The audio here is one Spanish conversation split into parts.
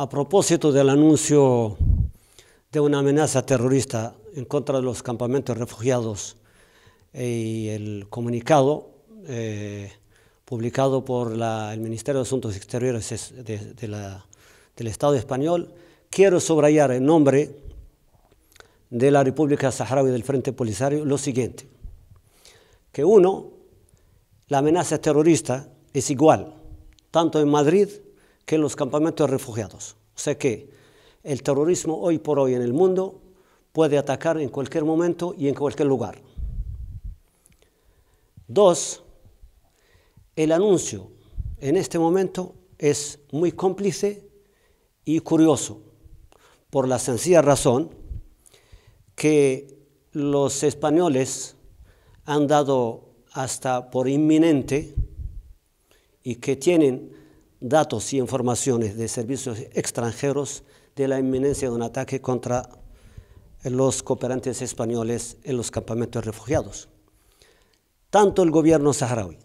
A propósito del anuncio de una amenaza terrorista en contra de los campamentos refugiados eh, y el comunicado eh, publicado por el Ministerio de Asuntos Exteriores del Estado español, quiero subrayar en nombre de la República Saharaui del Frente Polisario lo siguiente, que uno, la amenaza terrorista es igual, tanto en Madrid que en los campamentos de refugiados. O sea que el terrorismo hoy por hoy en el mundo puede atacar en cualquier momento y en cualquier lugar. Dos, el anuncio en este momento es muy cómplice y curioso, por la sencilla razón que los españoles han dado hasta por inminente y que tienen datos y informaciones de servicios extranjeros de la inminencia de un ataque contra los cooperantes españoles en los campamentos refugiados. Tanto el gobierno saharaui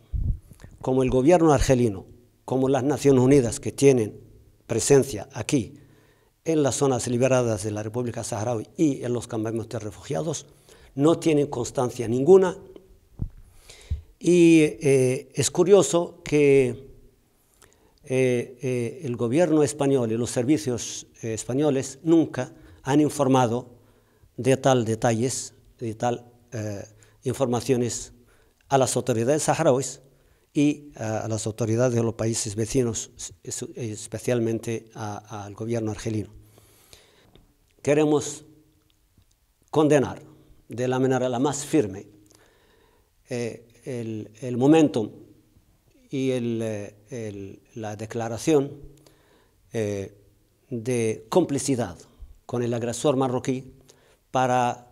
como el gobierno argelino, como las Naciones Unidas que tienen presencia aquí en las zonas liberadas de la República Saharaui y en los campamentos de refugiados, no tienen constancia ninguna. Y eh, es curioso que eh, eh, el gobierno español y los servicios eh, españoles nunca han informado de tal detalles, de tal informaciones a las autoridades saharauis y a las autoridades de los países vecinos, especialmente al gobierno argelino. Queremos condenar de la manera la más firme el, el momentum y eh, la declaración eh, de complicidad con el agresor marroquí para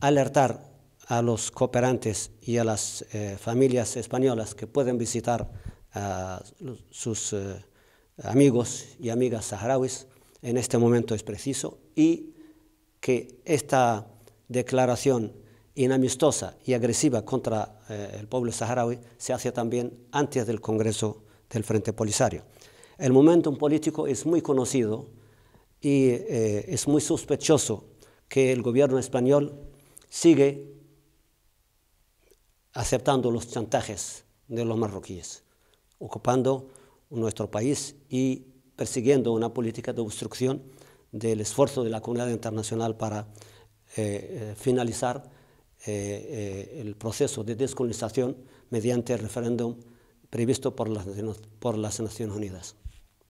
alertar a los cooperantes y a las eh, familias españolas que pueden visitar a sus amigos y amigas saharauis en este momento es preciso y que esta declaración inamistosa y agresiva contra eh, el pueblo saharaui se hace también antes del Congreso del Frente Polisario. El momentum político es muy conocido y eh, es muy sospechoso que el gobierno español sigue aceptando los chantajes de los marroquíes, ocupando nuestro país y persiguiendo una política de obstrucción del esfuerzo de la comunidad internacional para eh, finalizar eh, eh, el proceso de descolonización mediante el referéndum previsto por las, por las Naciones Unidas.